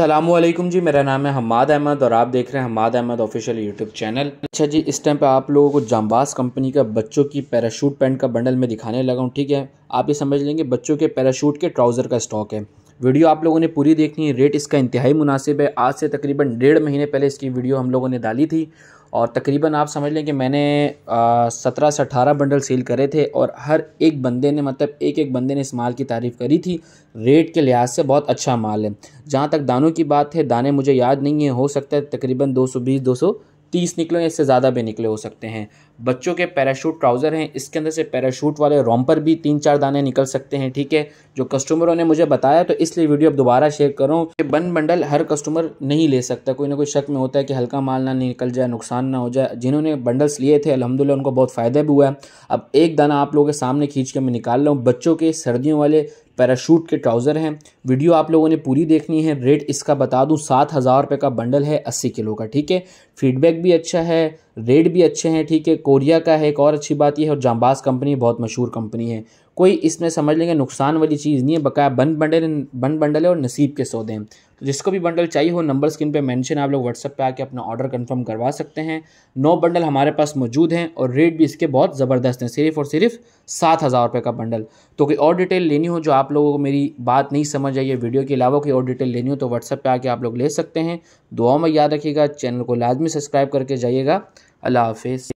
वालेकुम जी मेरा नाम है हमाद अहमद और आप देख रहे हैं Hammad Ahmad official YouTube channel अच्छा जी इस टाइम पे आप लोगों को जामबाज कंपनी का बच्चों की पैराशूट पैंट का बंडल में दिखाने लगा हूँ ठीक है आप ये समझ लेंगे बच्चों के पैराशूट के ट्राउज़र का स्टॉक है वीडियो आप लोगों ने पूरी देखनी है रेट इसका इंतहाई मुनासिब है आज से तकरीबन डेढ़ महीने पहले इसकी वीडियो हम लोगों ने डाली थी और तकरीबन आप समझ लें कि मैंने सत्रह से अठारह बंडल सेल करे थे और हर एक बंदे ने मतलब एक एक बंदे ने इस माल की तारीफ़ करी थी रेट के लिहाज से बहुत अच्छा माल है जहाँ तक दानों की बात है दाने मुझे याद नहीं है हो सकता है तकरीबन दो सौ बीस दो सौ तीस निकले या इससे ज़्यादा भी निकले हो सकते हैं बच्चों के पैराशूट ट्राउज़र हैं इसके अंदर से पैराशूट वाले रॉम्पर भी तीन चार दाने निकल सकते हैं ठीक है जो कस्टमरों ने मुझे बताया तो इसलिए वीडियो अब दोबारा शेयर करूँ कि बन बंडल हर कस्टमर नहीं ले सकता कोई ना कोई शक में होता है कि हल्का माल ना निकल जाए नुकसान ना हो जाए जिन्होंने बंडल्स लिए थे अलहमदिल्ला उनको बहुत फ़ायदा भी हुआ है अब एक दाना आप लोगों के सामने खींच के मैं निकाल रहा हूँ बच्चों के सर्दियों वाले पैराशूट के ट्राउज़र हैं वीडियो आप लोगों ने पूरी देखनी है रेट इसका बता दूँ सात हज़ार रुपये का बंडल है अस्सी किलो का ठीक है फीडबैक भी अच्छा है रेट भी अच्छे हैं ठीक है कोरिया का है एक और अच्छी बात यह है और जामबाज कंपनी बहुत मशहूर कंपनी है कोई इसमें समझ लेंगे नुकसान वाली चीज़ नहीं है बकाया बन बंडल बन बंडल है और नसीब के सौदे हैं जिसको भी बंडल चाहिए हो नंबर स्क्रीन पे मेंशन आप लोग व्हाट्सअप पे आके अपना ऑर्डर कंफर्म करवा सकते हैं नौ बंडल हमारे पास मौजूद हैं और रेट भी इसके बहुत ज़बरदस्त हैं सिर्फ और सिर्फ सात हज़ार रुपये का बंडल तो कोई और डिटेल लेनी हो जो आप लोगों को मेरी बात नहीं समझ आई है वीडियो के अलावा कोई और डिटेल लेनी हो तो व्हाट्सअप पर आके आप लोग ले सकते हैं दुआ में याद रखिएगा चैनल को लाजमी सब्सक्राइब करके जाइएगा अल्लाह हाफिज़